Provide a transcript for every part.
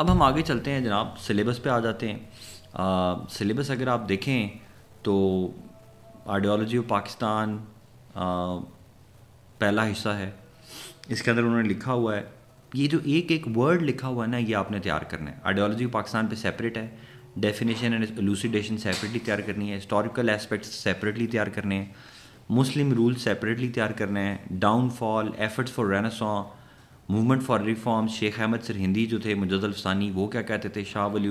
अब हम आगे चलते हैं जनाब सिलेबस पे आ जाते हैं सिलेबस अगर आप देखें तो आइडियोलॉजी ऑफ पाकिस्तान पहला हिस्सा है इसके अंदर उन्होंने लिखा हुआ है ये जो एक एक वर्ड लिखा हुआ है ना ये आपने तैयार करना है आइडियोलॉजी ऑफ पाकिस्तान पे सेपरेट है डेफिनेशन एंड एलूसीडेशन सेपरेटली तैयार करनी है हिस्टोरिकल एस्पेक्ट्स सेपरेटली तैयार करने हैं मुस्लिम रूल सेपरेटली तैयार करने हैं downfall efforts for renaissance movement for reform Sheikh Ahmad Hindi जो थे मुजदलफसानी वो क्या कहते थे शाह वली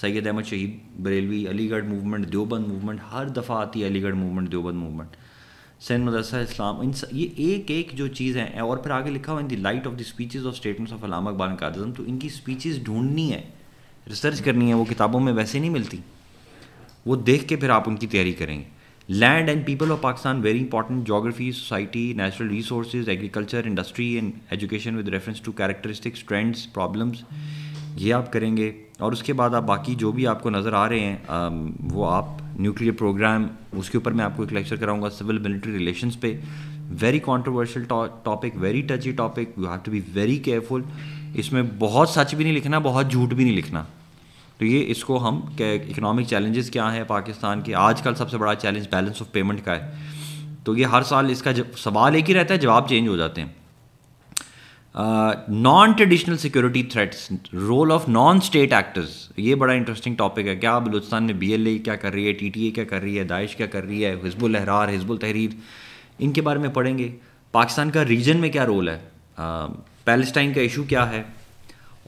सैयद अहमद शहीद बरेलवी अलीगढ़ मूवमेंट देवबंद मूवमेंट हर दफ़ा आती है अलीगढ़ मूवमेंट देवबंद मूवमेंट सैन मदरसा इस्लाम इन ये एक एक जो चीज़ है और फिर आगे लिखा हुआ in the light of the speeches of statements of Allama का कादम तो इनकी स्पीचेस ढूंढनी है रिसर्च करनी है वो किताबों में वैसे नहीं मिलती वो देख के फिर आप उनकी तैयारी करेंगे land and people of Pakistan very important geography society natural resource agriculture industry and education with reference to characteristics trends problems ये आप करेंगे और उसके बाद आप बाकी जो भी आपको नज़र आ रहे हैं um, वो आप न्यूक्लियर प्रोग्राम उसके ऊपर मैं आपको एक लेक्चर कराऊंगा सिविल मिलिट्री रिलेशंस पे very controversial topic very touch topic you have to be very careful इसमें बहुत सच भी नहीं लिखना बहुत झूठ भी नहीं लिखना तो ये इसको हम इकोनॉमिक चैलेंजेस क्या हैं पाकिस्तान के आजकल सबसे बड़ा चैलेंज बैलेंस ऑफ पेमेंट का है तो ये हर साल इसका सवाल एक ही रहता है जवाब चेंज हो जाते हैं non traditional security threats role of non state actors ये बड़ा इंटरेस्टिंग टॉपिक है क्या बलूचिस्तान में बी क्या कर रही है टी क्या कर रही है दाइश क्या कर रही है हिजबुल अहरार हिजबुल तहरीर इनके बारे में पढ़ेंगे पाकिस्तान का रीजन में क्या रोल है पैलेस्टाइन का इशू क्या है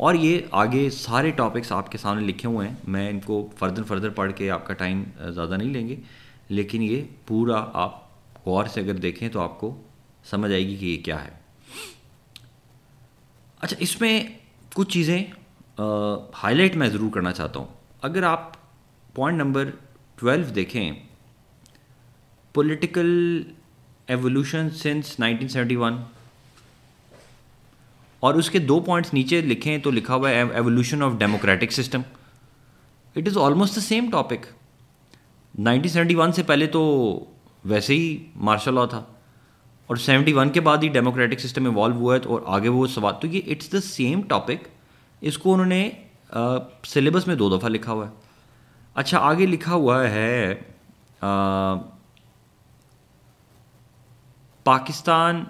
और ये आगे सारे टॉपिक्स आपके सामने लिखे हुए हैं मैं इनको फर्दर फर्दर पढ़ के आपका टाइम ज़्यादा नहीं लेंगे लेकिन ये पूरा आप गौर से अगर देखें तो आपको समझ आएगी कि ये क्या है अच्छा इसमें कुछ चीज़ें हाईलाइट मैं ज़रूर करना चाहता हूँ अगर आप पॉइंट नंबर ट्वेल्व देखें पॉलिटिकल एवोल्यूशन सिंस 1971 और उसके दो पॉइंट्स नीचे लिखें तो लिखा हुआ है evolution of democratic system it is almost the same topic 1971 से पहले तो वैसे ही मार्शल लॉ था और 71 के बाद ही डेमोक्रेटिक सिस्टम इवॉल्व हुआ है तो और आगे वो सवाल तो ये इट्स द सेम टॉपिक इसको उन्होंने सिलेबस uh, में दो दफ़ा लिखा हुआ है अच्छा आगे लिखा हुआ है uh, Pakistan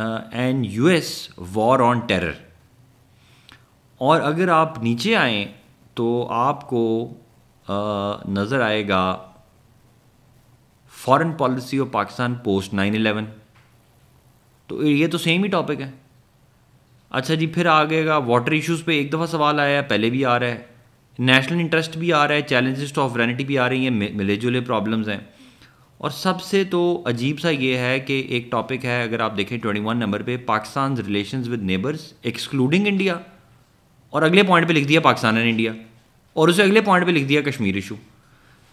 and US war on terror और अगर आप नीचे आए तो आपको uh, नज़र आएगा foreign policy of Pakistan post nine eleven तो ये तो सेम ही टॉपिक है अच्छा जी फिर आ गएगा वाटर इश्यूज़ पे एक दफ़ा सवाल आया है पहले भी आ रहा है नेशनल इंटरेस्ट भी आ रहा है चैलेंजेस टू ऑफ रेनिटी भी आ रही हैं मिले जुले प्रॉब्लम्स हैं और सबसे तो अजीब सा ये है कि एक टॉपिक है अगर आप देखें ट्वेंटी वन नंबर पे Pakistan relation with neighbours excluding India और अगले पॉइंट पे लिख दिया पाकिस्तान एंड इंडिया और उसे अगले पॉइंट पे लिख दिया कश्मीर इशू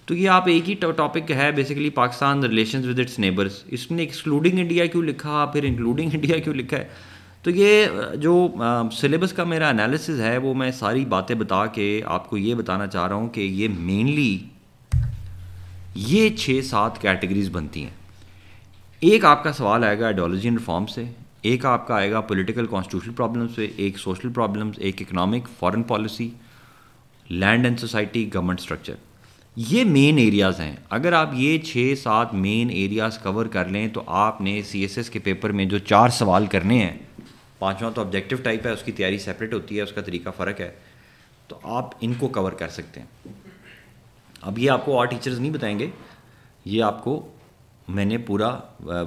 तो ये आप एक ही टॉपिक है basically Pakistan relation with its neighbours इसने एक्सक्लूडिंग इंडिया क्यों लिखा फिर इंक्लूडिंग इंडिया क्यों लिखा है तो ये जो सिलेबस का मेरा एनालिसिस है वो मैं सारी बातें बता के आपको ये बताना चाह रहा हूँ कि ये मेनली ये छः सात कैटेगरीज बनती हैं एक आपका सवाल आएगा आइडियोलॉजी एंड रिफॉर्म से एक आपका आएगा पॉलिटिकल कॉन्स्टिट्यूशनल प्रॉब्लम से एक सोशल प्रॉब्लम्स एक economic foreign policy land and society government structure ये मेन एरियाज़ हैं अगर आप ये छः सात मेन एरियाज़ कवर कर लें तो आपने एस के पेपर में जो चार सवाल करने हैं पांचवा तो ऑब्जेक्टिव टाइप है उसकी तैयारी सेपरेट होती है उसका तरीका फ़र्क है तो आप इनको कवर कर सकते हैं अब ये आपको और टीचर्स नहीं बताएंगे ये आपको मैंने पूरा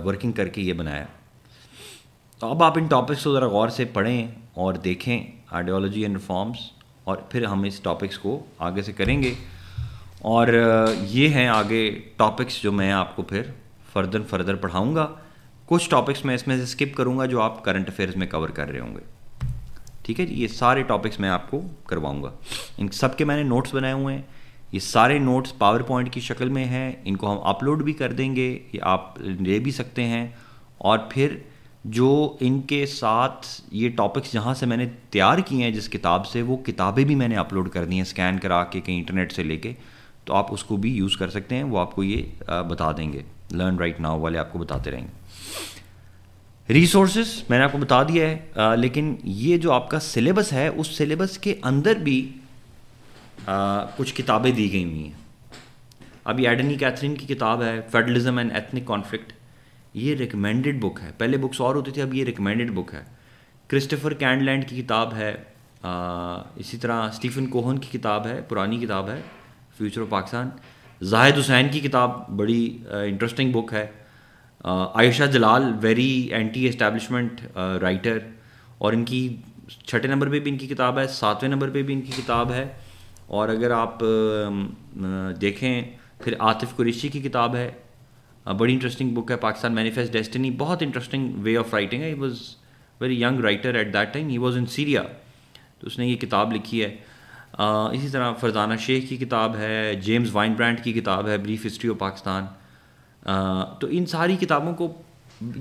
वर्किंग करके ये बनाया तो अब आप इन टॉपिक्स को ज़रा गौर से पढ़ें और देखें आइडियोलॉजी एंड रिफॉर्म्स और फिर हम इस टॉपिक्स को आगे से करेंगे और ये हैं आगे टॉपिक्स जो मैं आपको फिर फर्दर फर्दर पढ़ाऊँगा कुछ टॉपिक्स मैं इसमें से स्किप करूँगा जो आप करंट अफेयर्स में कवर कर रहे होंगे ठीक है ये सारे टॉपिक्स मैं आपको करवाऊँगा इन सब के मैंने नोट्स बनाए हुए हैं ये सारे नोट्स पावर पॉइंट की शक्ल में हैं इनको हम अपलोड भी कर देंगे ये आप ले भी सकते हैं और फिर जो इनके साथ ये टॉपिक्स जहाँ से मैंने तैयार किए हैं जिस किताब से वो किताबें भी मैंने अपलोड कर दी हैं स्कैन करा के कहीं इंटरनेट से लेके तो आप उसको भी यूज़ कर सकते हैं वो आपको ये बता देंगे लर्न राइट नाउ वाले आपको बताते रहेंगे रिसोर्सेस मैंने आपको बता दिया है लेकिन ये जो आपका सिलेबस है उस सिलेबस के अंदर भी कुछ किताबें दी गई हुई हैं अभी एडनी कैथरीन की किताब है फेडरलिज्म एंड एथनिक कॉन्फ्लिक्ट ये रिकमेंडेड बुक है पहले बुक्स और होती थी अब ये रिकमेंडेड बुक है क्रिस्टोफर कैंडलैंड की किताब है आ, इसी तरह स्टीफन कोहन की किताब है पुरानी किताब है फ्यूचर ऑफ पाकिस्तान जाहिद हुसैन की किताब बड़ी इंटरेस्टिंग बुक है Ayesha Jalal very anti establishment writer और इनकी छठे नंबर पे भी इनकी किताब है सातवें नंबर पे भी इनकी किताब है और अगर आप देखें फिर आतिफ कुरेशी की किताब है बड़ी इंटरेस्टिंग बुक है पाकिस्तान मैनिफेस्ट डेस्टिनी बहुत इंटरेस्टिंग वे ऑफ राइटिंग है he was very young writer at that time he was in Syria तो उसने ये किताब लिखी है इसी तरह फरजाना शेख की किताब है जेम्स वाइन ब्रांड की किताब है ब्रीफ हिस्ट्री ऑफ पाकिस्तान तो इन सारी किताबों को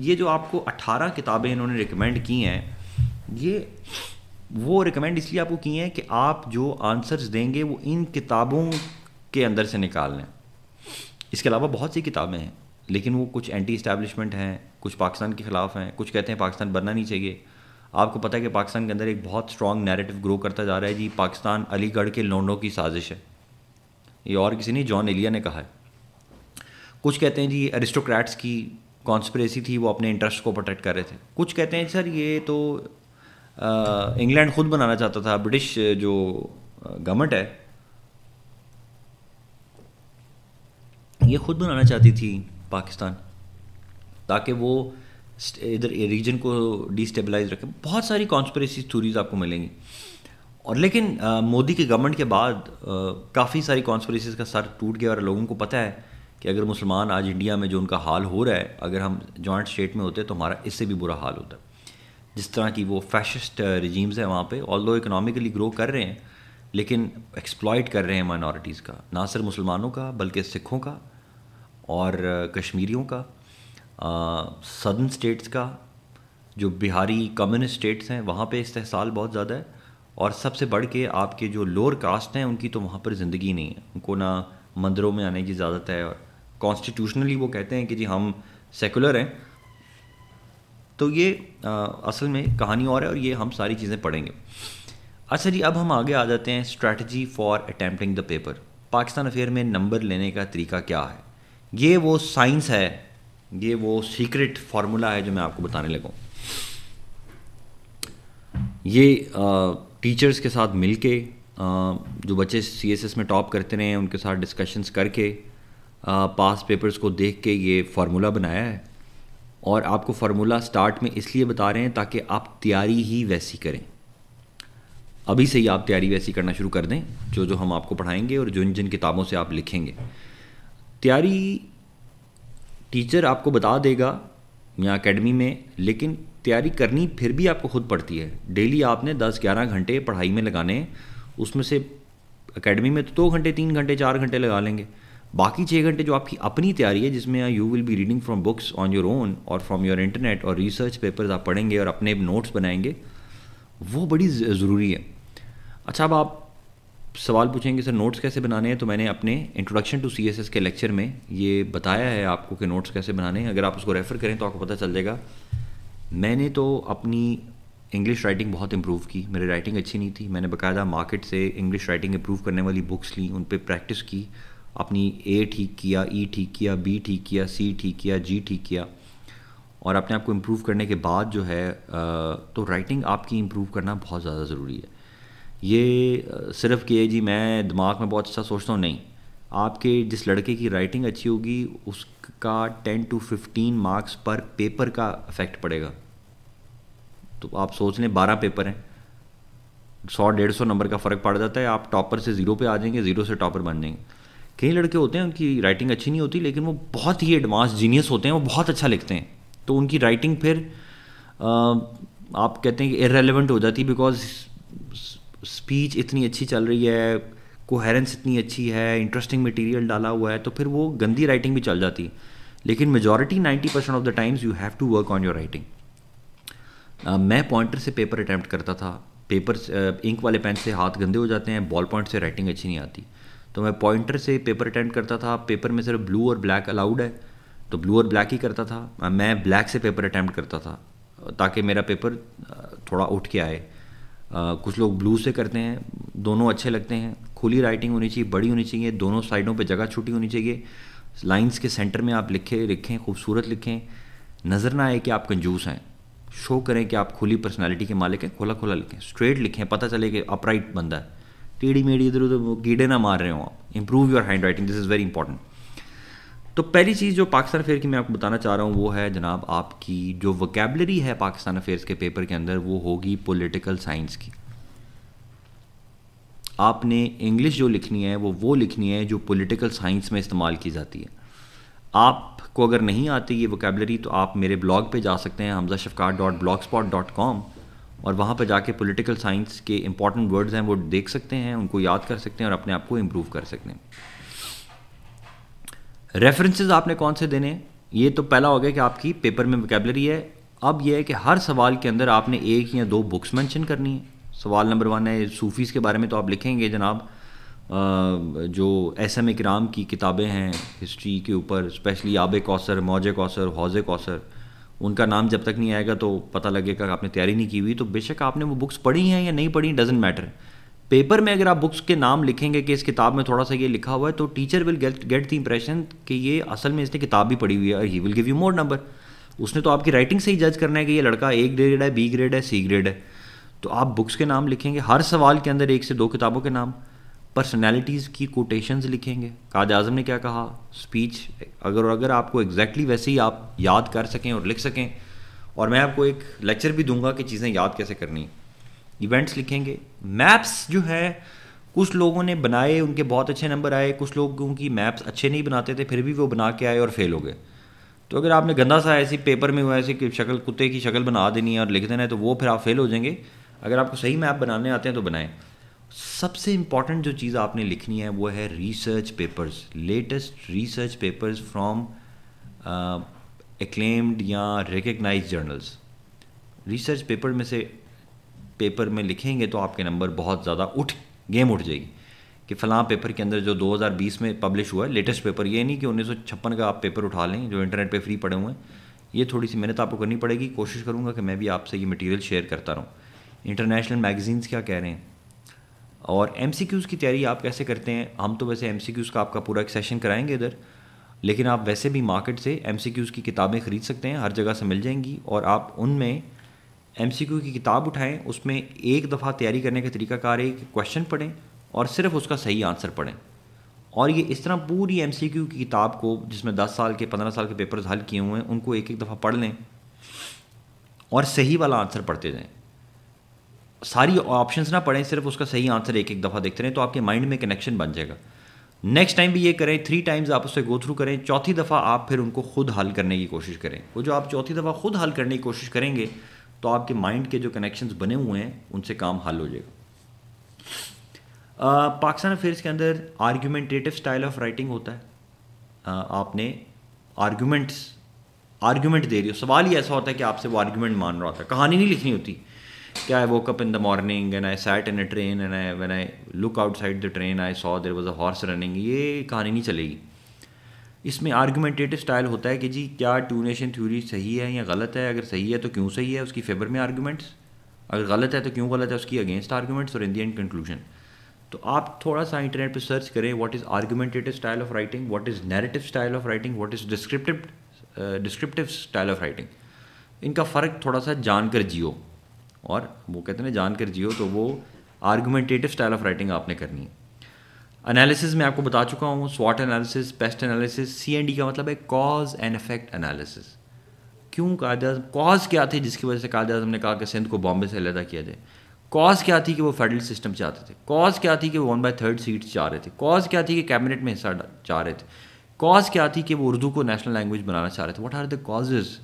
ये जो आपको 18 किताबें इन्होंने रिकमेंड की हैं ये वो रिकमेंड इसलिए आपको किए हैं कि आप जो आंसर्स देंगे वो इन किताबों के अंदर से निकाल लें इसके अलावा बहुत सी किताबें हैं लेकिन वो कुछ एंटी इस्टेब्लिशमेंट हैं कुछ पाकिस्तान के ख़िलाफ़ हैं कुछ कहते हैं पाकिस्तान बनना नहीं चाहिए आपको पता है कि पाकिस्तान के अंदर एक बहुत स्ट्रॉन्ग नैरेटिव ग्रो करता जा रहा है जी पाकिस्तान अलीगढ़ के लोंडों की साजिश है ये और किसी ने जॉन एलिया ने कहा है कुछ कहते हैं जी एरिस्टोक्रेट्स की कॉन्स्परेसी थी वो अपने इंटरेस्ट को प्रोटेक्ट कर रहे थे कुछ कहते हैं सर ये तो इंग्लैंड खुद बनाना चाहता था ब्रिटिश जो गवर्नमेंट है ये खुद बनाना चाहती थी पाकिस्तान ताकि वो इधर रीजन को डिस्टेबलाइज रखें बहुत सारी कॉन्स्परेसी थ्यूरीज आपको मिलेंगी और लेकिन आ, मोदी के गवर्नमेंट के बाद काफ़ी सारी कॉन्स्परेसीज का सर टूट गया और लोगों को पता है कि अगर मुसलमान आज इंडिया में जो उनका हाल हो रहा है अगर हम जॉइंट स्टेट में होते तो हमारा इससे भी बुरा हाल होता है जिस तरह की वो फैशिस्ट रिजीम्स uh, हैं वहाँ पे ऑल दो इकनॉमिकली ग्रो कर रहे हैं लेकिन एक्सप्लॉयट कर रहे हैं माइनॉरिटीज़ का ना सिर्फ मुसलमानों का बल्कि सिखों का और uh, कश्मीरियों का सदर्न uh, स्टेट्स का जो बिहारी कम्युनिस्ट स्टेट्स हैं वहाँ पे इस्तेसाल बहुत ज़्यादा है और सबसे बढ़ के आपके जो लोअर कास्ट हैं उनकी तो वहाँ पर ज़िंदगी नहीं है उनको ना मंदिरों में आने की इजाज़त है और कॉन्स्टिट्यूशनली वो कहते हैं कि जी हम सेकुलर हैं तो ये आ, असल में कहानी और है और ये हम सारी चीज़ें पढ़ेंगे अच्छा जी अब हम आगे आ जाते हैं strategy for attempting the paper Pakistan affair में नंबर लेने का तरीका क्या है ये वो साइंस है ये वो सीक्रेट फार्मूला है जो मैं आपको बताने लगा ये आ, टीचर्स के साथ मिल के जो बच्चे सी एस एस में टॉप करते रहे हैं उनके साथ डिस्कशंस करके पास पेपर्स को देख के ये फार्मूला बनाया है और आपको फार्मूला स्टार्ट में इसलिए बता रहे हैं ताकि आप तैयारी ही वैसी करें अभी से ही आप तैयारी वैसी करना शुरू कर दें जो जो हम आपको पढ़ाएंगे और जिन जिन किताबों से आप लिखेंगे तैयारी टीचर आपको बता देगा या अकेडमी में लेकिन तैयारी करनी फिर भी आपको खुद पड़ती है डेली आपने 10-11 घंटे पढ़ाई में लगाने उसमें से अकेडमी में तो दो घंटे तीन घंटे चार घंटे लगा लेंगे बाकी छः घंटे जो आपकी अपनी तैयारी है जिसमें you will be reading from books on your own और फ्रॉम योर इंटरनेट और रिसर्च पेपर्स आप पढ़ेंगे और अपने नोट्स बनाएंगे वो बड़ी ज़रूरी है अच्छा अब आप सवाल पूछेंगे सर नोट्स कैसे बनाने हैं तो मैंने अपने इंट्रोडक्शन टू सी के लेक्चर में ये बताया है आपको कि नोट्स कैसे बनाने हैं अगर आप उसको रेफ़र करें तो आपको पता चल जाएगा मैंने तो अपनी इंग्लिश राइटिंग बहुत इम्प्रूव की मेरी राइटिंग अच्छी नहीं थी मैंने बाकायदा मार्केट से इंग्लिश राइटिंग इम्प्रूव करने वाली बुक्स ली उन पर प्रैक्टिस की अपनी ए ठीक किया ई e ठीक किया बी ठीक किया सी ठीक किया जी ठीक किया और अपने आप को इम्प्रूव करने के बाद जो है तो राइटिंग आपकी इम्प्रूव करना बहुत ज़्यादा ज़रूरी है ये सिर्फ कि जी मैं दिमाग में बहुत अच्छा सोचता हूँ नहीं आपके जिस लड़के की राइटिंग अच्छी होगी उसका टेन टू फिफ्टीन मार्क्स पर पेपर का इफ़ेक्ट पड़ेगा तो आप सोच लें बारह पेपर हैं सौ डेढ़ सौ नंबर का फ़र्क पड़ जाता है आप टॉपर से ज़ीरो पे आ जाएंगे ज़ीरो से टॉपर बन जाएंगे कई लड़के होते हैं उनकी राइटिंग अच्छी नहीं होती लेकिन वो बहुत ही एडवांस जीनियस होते हैं वो बहुत अच्छा लिखते हैं तो उनकी राइटिंग फिर आप कहते हैं कि इरेलीवेंट हो जाती है बिकॉज स्पीच इतनी अच्छी चल रही है कोहेरेंस इतनी अच्छी है इंटरेस्टिंग मटेरियल डाला हुआ है तो फिर वो गंदी राइटिंग भी चल जाती है लेकिन majority ninety percent of the times you have to work on your writing मैं पॉइंटर से पेपर अटैम्प्ट करता था पेपर इंक वाले पेन से हाथ गंदे हो जाते हैं बॉल पॉइंट से राइटिंग अच्छी नहीं आती तो मैं पॉइंटर से पेपर अटेंड करता था पेपर में सिर्फ ब्लू और ब्लैक अलाउड है तो ब्लू और ब्लैक ही करता था मैं ब्लैक से पेपर अटैम्प्ट करता था ताकि मेरा पेपर थोड़ा उठ के आए कुछ लोग ब्लू से करते हैं दोनों अच्छे लगते हैं खुली राइटिंग होनी चाहिए बड़ी होनी चाहिए दोनों साइडों पर जगह छुट्टी होनी चाहिए लाइंस के सेंटर में आप लिखे लिखें खूबसूरत लिखें नज़र ना आए कि आप कंजूस हैं शो करें कि आप खुली पर्सनैलिटी के मालिक हैं खुला खुला लिखें स्ट्रेट लिखें पता चले कि अपराइट बंदा है टेढ़ी मेढ़ी इधर उधर गीडे ना मार रहे हो आप improve your hand writing this is very important तो पहली चीज़ जो पाकिस्तान अफेयर की मैं आपको बताना चाह रहा हूँ वो है जनाब आपकी जो वोकेबलरी है पाकिस्तान अफेयर्स के पेपर के अंदर वो होगी पोलिटिकल साइंस की आपने इंग्लिश जो लिखनी है वो वो लिखनी है जो पॉलिटिकल साइंस में इस्तेमाल की जाती है आपको अगर नहीं आती ये वोकेबलरी तो आप मेरे ब्लॉग पे जा सकते हैं Hamza Shafqat dot blogspot dot com और वहाँ पर जाके पॉलिटिकल साइंस के इंपॉर्टेंट वर्ड्स हैं वो देख सकते हैं उनको याद कर सकते हैं और अपने आप को इम्प्रूव कर सकते हैं रेफरेंसेस आपने कौन से देने ये तो पहला हो गया कि आपकी पेपर में वोकेबलरी है अब यह है कि हर सवाल के अंदर आपने एक या दो बुक्स मेंशन करनी है सवाल नंबर वन है सूफ़ीज़ के बारे में तो आप लिखेंगे जनाब जो एस एम कराम की किताबें हैं हिस्ट्री के ऊपर स्पेशली आब कौसर मौज कौसर हौज कौसर उनका नाम जब तक नहीं आएगा तो पता लगेगा आपने तैयारी नहीं की हुई तो बेशक आपने वो बुक्स पढ़ी हैं या नहीं पढ़ी डजेंट मैटर पेपर में अगर आप बुक्स के नाम लिखेंगे कि इस किताब में थोड़ा सा ये लिखा हुआ है तो teacher will get get the impression कि ये असल में इसने किताब भी पढ़ी हुई है और he will give you more number उसने तो आपकी राइटिंग से ही जज करना है कि ये लड़का ए ग्रेड है बी ग्रेड है सी ग्रेड है तो आप बुक्स के नाम लिखेंगे हर सवाल के अंदर एक से दो किताबों के नाम पर्सनैलिटीज़ की कोटेशंस लिखेंगे काज आजम ने क्या कहा स्पीच अगर और अगर आपको एग्जैक्टली exactly वैसे ही आप याद कर सकें और लिख सकें और मैं आपको एक लेक्चर भी दूंगा कि चीज़ें याद कैसे करनी इवेंट्स लिखेंगे मैप्स जो है कुछ लोगों ने बनाए उनके बहुत अच्छे नंबर आए कुछ लोगों की मैप्स अच्छे नहीं बनाते थे फिर भी वो बना के आए और फेल हो गए तो अगर आपने गंदा सा ऐसी पेपर में हुआ ऐसी शक्ल कुत्ते की शक्ल बना देनी है और लिख देना है तो वो फिर आप फेल हो जाएंगे अगर आपको सही मैप बनाने आते हैं तो बनाएं सबसे इम्पॉर्टेंट जो चीज़ आपने लिखनी है वो है research papers latest research papers from acclaimed या रिकगनाइज जर्नल्स रिसर्च पेपर में से पेपर में लिखेंगे तो आपके नंबर बहुत ज़्यादा उठ गेम उठ जाएगी कि फ़लाँ पेपर के अंदर जो 2020 में पब्लिश हुआ है लेटेस्ट पेपर ये नहीं कि उन्नीस का आप पेपर उठा लें जो इंटरनेट पे फ्री पड़े हुए हैं ये थोड़ी सी मेहनत आपको करनी पड़ेगी कोशिश करूँगा कि मैं भी आपसे ये मटेरियल शेयर करता रहूँ इंटरनेशनल मैगज़ीन्स क्या कह रहे हैं और एम की तैयारी आप कैसे करते हैं हम तो वैसे एम का आपका पूरा एक सेशन कराएंगे इधर लेकिन आप वैसे भी मार्केट से एम की किताबें ख़रीद सकते हैं हर जगह से मिल जाएंगी और आप उनमें एम की किताब उठाएं उसमें एक दफ़ा तैयारी करने का तरीका है कि क्वेश्चन पढ़ें और सिर्फ उसका सही आंसर पढ़ें और ये इस तरह पूरी एम की किताब को जिसमें दस साल के पंद्रह साल के पेपर्स हल किए हुए हैं उनको एक एक दफ़ा पढ़ लें और सही वाला आंसर पढ़ते जाएँ सारी ऑप्शंस ना पढ़ें सिर्फ उसका सही आंसर एक एक दफ़ा देखते रहें तो आपके माइंड में कनेक्शन बन जाएगा नेक्स्ट टाइम भी ये करें थ्री टाइम्स आप उससे गो थ्रू करें चौथी दफ़ा आप फिर उनको खुद हल करने की कोशिश करें वो जो आप चौथी दफ़ा खुद हल करने की कोशिश करेंगे तो आपके माइंड के जो कनेक्शंस बने हुए हैं उनसे काम हल हो जाएगा पाकिस्तान अफेयर्स के अंदर आर्ग्यूमेंटेटिव स्टाइल ऑफ राइटिंग होता है uh, आपने आर्ग्यूमेंट्स आर्ग्यूमेंट दे रही हो सवाल ही ऐसा होता है कि आपसे वो आर्ग्यूमेंट मान रहा होता है कहानी नहीं लिखनी होती क्या I woke in the morning morning I sat in a train train and I when I look outside the train I saw there was a horse running ये कहानी नहीं चलेगी इसमें आर्गूमेंटेटिव स्टाइल होता है कि जी क्या टू नेशन थ्योरी सही है या गलत है अगर सही है तो क्यों सही है उसकी फेवर में आर्गूमेंट्स अगर गलत है तो क्यों गलत है उसकी अगेंस्ट आर्गूमेंट्स और इन दी एंड कंक्लूजन तो आप थोड़ा सा इंटरनेट पर सर्च करें what is argumentative style of writing what is narrative style of writing what is descriptive descriptive style of writing इनका फ़र्क थोड़ा सा जानकर जियो और वो कहते हैं जान कर जियो तो वो आर्गूमेंटेटिव स्टाइल ऑफ राइटिंग आपने करनी है एनालिसिस में आपको बता चुका हूँ स्वाट analysis PEST analysis C and D का मतलब है कॉज एंड इफेक्ट एनालिसिस क्यों कायद अजम कॉज क्या थी जिसकी वजह से कायद अजम ने कहा कि सिंध को बॉम्बे से अलहदा किया जाए कॉज क्या थी कि वो फेडरल सिस्टम चाहते थे कॉज क्या थी कि वो वन बाई थर्ड सीट चाह रहे थे कॉज क्या थी कि कैबिनेट में हिस्सा चाह रहे थे कॉज क्या थी कि वो उर्दू को नेशनल लैंग्वेज बनाना चाह रहे थे वट आर द कॉजेज़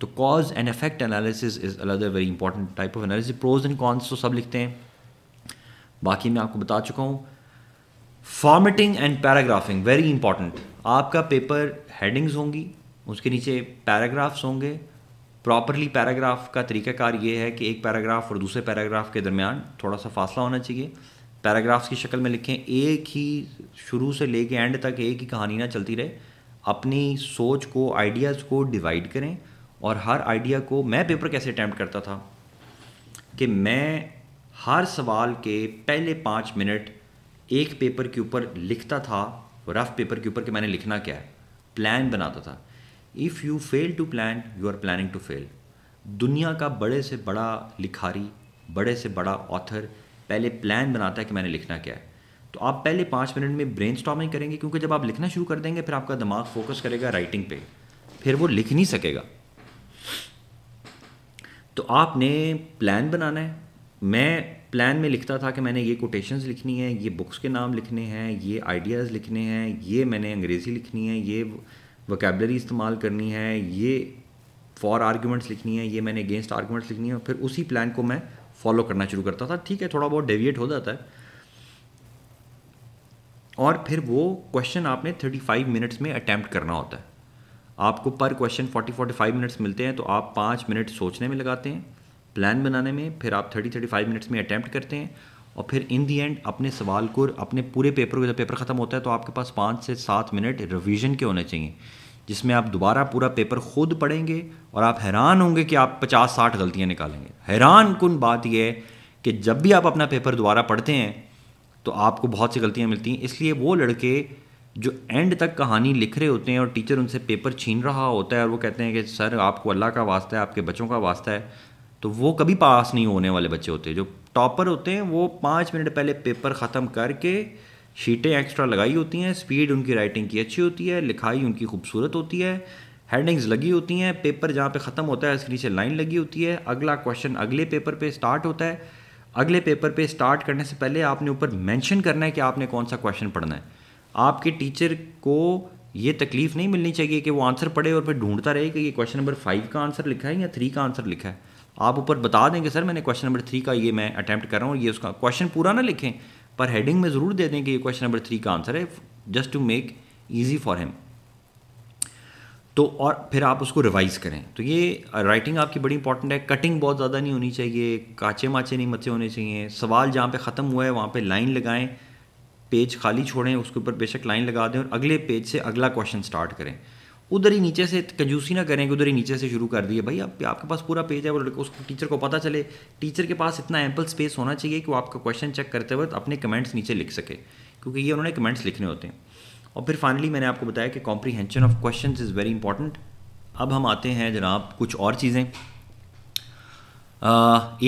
तो cause and effect analysis is another very important type of analysis pros and cons तो सब लिखते हैं बाकी मैं आपको बता चुका हूँ formatting and paragraphing very important आपका पेपर हेडिंग्स होंगी उसके नीचे पैराग्राफ्स होंगे प्रॉपरली पैराग्राफ का तरीकाकार ये है कि एक पैराग्राफ और दूसरे पैराग्राफ के दरमियान थोड़ा सा फासला होना चाहिए पैराग्राफ्स की शक्ल में लिखें एक ही शुरू से लेके एंड तक एक ही कहानी ना चलती रहे अपनी सोच को आइडियाज़ को डिवाइड करें और हर आइडिया को मैं पेपर कैसे अटैम्प्ट करता था कि मैं हर सवाल के पहले पाँच मिनट एक पेपर के ऊपर लिखता था रफ पेपर के ऊपर कि मैंने लिखना क्या है प्लान बनाता था if you fail to plan you are planning to fail दुनिया का बड़े से बड़ा लिखारी बड़े से बड़ा ऑथर पहले प्लान बनाता है कि मैंने लिखना क्या है तो आप पहले पाँच मिनट में ब्रेन करेंगे क्योंकि जब आप लिखना शुरू कर देंगे फिर आपका दिमाग फोकस करेगा राइटिंग पे फिर वो लिख नहीं सकेगा तो आपने प्लान बनाना है मैं प्लान में लिखता था कि मैंने ये कोटेशंस लिखनी है ये बुक्स के नाम लिखने हैं ये आइडियाज़ लिखने हैं ये मैंने अंग्रेज़ी लिखनी है ये वकेबलरी इस्तेमाल करनी है ये फॉर आर्ग्यूमेंट्स लिखनी है ये मैंने अगेंस्ट आर्ग्यूमेंट्स लिखनी है फिर उसी प्लान को मैं फॉलो करना शुरू करता था ठीक है थोड़ा बहुत डेविएट हो जाता है और फिर वो क्वेश्चन आपने 35 मिनट्स में अटैम्प्ट करना होता है आपको पर क्वेश्चन 40 45 मिनट्स मिलते हैं तो आप पाँच मिनट सोचने में लगाते हैं प्लान बनाने में फिर आप 30 35 मिनट्स में अटैम्प्ट करते हैं और फिर इन दी एंड अपने सवाल को अपने पूरे पेपर को जब पेपर ख़त्म होता है तो आपके पास पाँच से सात मिनट रिविजन के होने चाहिए जिसमें आप दोबारा पूरा पेपर खुद पढ़ेंगे और आप हैरान होंगे कि आप पचास साठ गलतियाँ निकालेंगे हैरान कन बात यह है कि जब भी आप अपना पेपर दोबारा पढ़ते हैं तो आपको बहुत सी गलतियाँ मिलती हैं इसलिए वो लड़के जो एंड तक कहानी लिख रहे होते हैं और टीचर उनसे पेपर छीन रहा होता है और वो कहते हैं कि सर आपको अल्लाह का वास्ता है आपके बच्चों का वास्ता है तो वो कभी पास नहीं होने वाले बच्चे होते जो टॉपर होते हैं वो पाँच मिनट पहले पेपर ख़त्म करके शीटें एक्स्ट्रा लगाई होती हैं स्पीड उनकी राइटिंग की अच्छी होती है लिखाई उनकी खूबसूरत होती है हेडिंग्स लगी होती हैं पेपर जहाँ पे ख़त्म होता है उसके नीचे लाइन लगी होती है अगला क्वेश्चन अगले पेपर पे स्टार्ट होता है अगले पेपर पे स्टार्ट करने से पहले आपने ऊपर मेंशन करना है कि आपने कौन सा क्वेश्चन पढ़ना है आपके टीचर को ये तकलीफ नहीं मिलनी चाहिए कि वो आंसर पढ़े और फिर ढूंढता रहे कि ये क्वेश्चन नंबर फाइव का आंसर लिखा है या थ्री का आंसर लिखा है आप ऊपर बता देंगे सर मैंने क्वेश्चन नंबर थ्री का ये मैं अटैम्प्ट कर रहा हूँ ये उसका क्वेश्चन पूरा ना लिखें पर हेडिंग में ज़रूर दे दें कि ये क्वेश्चन नंबर थ्री का आंसर है just to make easy for him तो और फिर आप उसको रिवाइज़ करें तो ये राइटिंग आपकी बड़ी इंपॉर्टेंट है कटिंग बहुत ज़्यादा नहीं होनी चाहिए काचे माचे नहीं मचे होने चाहिए सवाल जहाँ पे ख़त्म हुआ है वहाँ पे लाइन लगाएं पेज खाली छोड़ें उसके ऊपर बेशक लाइन लगा दें और अगले पेज से अगला क्वेश्चन स्टार्ट करें उधर ही नीचे से कंजूसी ना करें कि उधर ही नीचे से शुरू कर दिए भाई आप आपके पास पूरा पेज है वो उसको टीचर को पता चले टीचर के पास इतना एम्पल स्पेस होना चाहिए कि वो आपका क्वेश्चन चेक करते वक्त अपने कमेंट्स नीचे लिख सके क्योंकि ये उन्होंने कमेंट्स लिखने होते हैं और फिर फाइनली मैंने आपको बताया कि comprehension of question is very important अब हम आते हैं जनाब कुछ और चीज़ें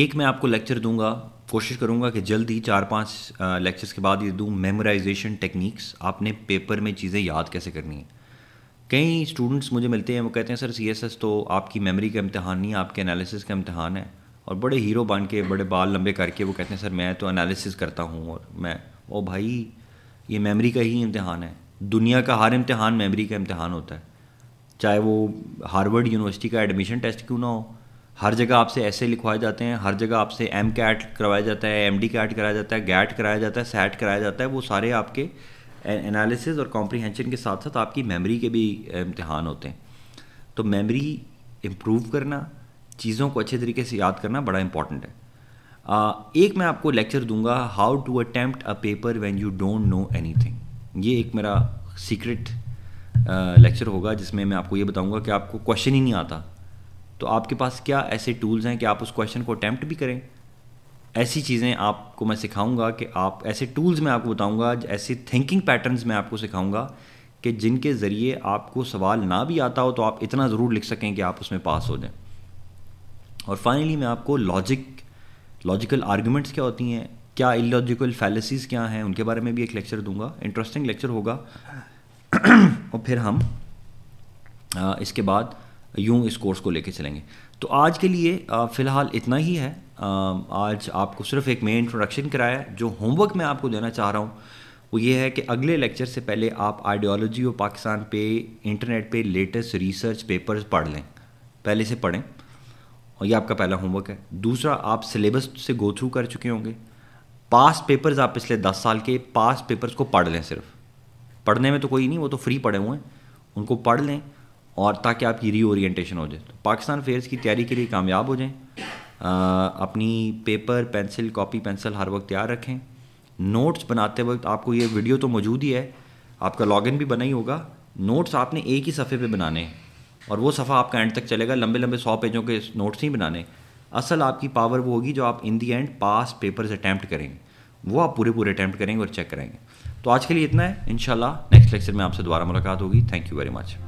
एक मैं आपको लेक्चर दूंगा कोशिश करूँगा कि जल्द ही चार पाँच लेक्चर्स के बाद ये दूँ मेमोराइजेशन टेक्निक्स आपने पेपर में चीज़ें याद कैसे करनी है कई स्टूडेंट्स मुझे मिलते हैं वो कहते हैं सर सी तो आपकी मेमोरी का इम्तहान नहीं है आपके एनालिसिस का इम्तहान है और बड़े हीरो बन के बड़े बाल लंबे करके वो कहते हैं सर मैं तो एनालिसिस करता हूँ और मैं ओ भाई ये मेमोरी का ही इम्तहान है दुनिया का हर इम्तहान मेमोरी का इम्तहान होता है चाहे वो हार्वर्ड यूनिवर्सिटी का एडमिशन टेस्ट क्यों ना हो हर जगह आपसे ऐसे लिखवाए जाते हैं हर जगह आपसे एम कैट करवाया जाता है एम डी कैट कराया जाता है गैट कराया जाता है सैट कराया जाता है वो सारे आपके एनालिसिस और कॉम्प्रीहेंशन के साथ साथ आपकी मेमोरी के भी इम्तहान होते हैं तो मेमोरी इम्प्रूव करना चीज़ों को अच्छे तरीके से याद करना बड़ा इंपॉर्टेंट है आ, एक मैं आपको लेक्चर दूंगा how to attempt a paper when you don't know thing ये एक मेरा सीक्रेट लेक्चर होगा जिसमें मैं आपको ये बताऊंगा कि आपको क्वेश्चन ही नहीं आता तो आपके पास क्या ऐसे टूल्स हैं कि आप उस क्वेश्चन को अटैम्प्ट भी करें ऐसी चीज़ें आपको मैं सिखाऊंगा कि आप ऐसे टूल्स मैं आपको बताऊंगा ऐसे थिंकिंग पैटर्न्स मैं आपको सिखाऊंगा कि जिनके ज़रिए आपको सवाल ना भी आता हो तो आप इतना ज़रूर लिख सकें कि आप उसमें पास हो जाएं और फाइनली मैं आपको लॉजिक लॉजिकल आर्गूमेंट्स क्या होती हैं क्या इलॉजिकल फैलसीज़ क्या हैं उनके बारे में भी एक लेक्चर दूंगा इंटरेस्टिंग लेक्चर होगा और फिर हम इसके बाद यूँ इस कोर्स को लेके चलेंगे तो आज के लिए फ़िलहाल इतना ही है आज आपको सिर्फ एक मेन इंट्रोडक्शन कराया जो होमवर्क मैं आपको देना चाह रहा हूँ वो ये है कि अगले लेक्चर से पहले आप आइडियोलॉजी ऑफ पाकिस्तान पे इंटरनेट पे लेटेस्ट रिसर्च पेपर्स पढ़ लें पहले से पढ़ें और ये आपका पहला होमवर्क है दूसरा आप सिलेबस से गो थ्रू कर चुके होंगे पास पेपर्स आप पिछले दस साल के पास पेपर्स को पढ़ लें सिर्फ पढ़ने में तो कोई नहीं वो तो फ्री पढ़े हुए हैं उनको पढ़ लें और ताकि आपकी री ओरिएटेशन हो जाए तो पाकिस्तान अफेयर्स की तैयारी के लिए कामयाब हो जाएँ अपनी पेपर पेंसिल कॉपी पेंसिल हर वक्त तैयार रखें नोट्स बनाते वक्त आपको ये वीडियो तो मौजूद ही है आपका लॉगिन भी बना ही होगा नोट्स आपने एक ही सफ़े पे बनाने हैं और वो सफ़ा आपका एंड तक चलेगा लंबे लंबे सौ पेजों के नोट्स नहीं बनाने असल आपकी पावर वो होगी जो आप in the end past papers attempt करेंगे वो आप पूरे पूरे अटैम्प्ट करेंगे और चेक करेंगे तो आज के लिए इतना है इन नेक्स्ट लेक्चर में आपसे दोबारा मुलाकात होगी थैंक यू वेरी मच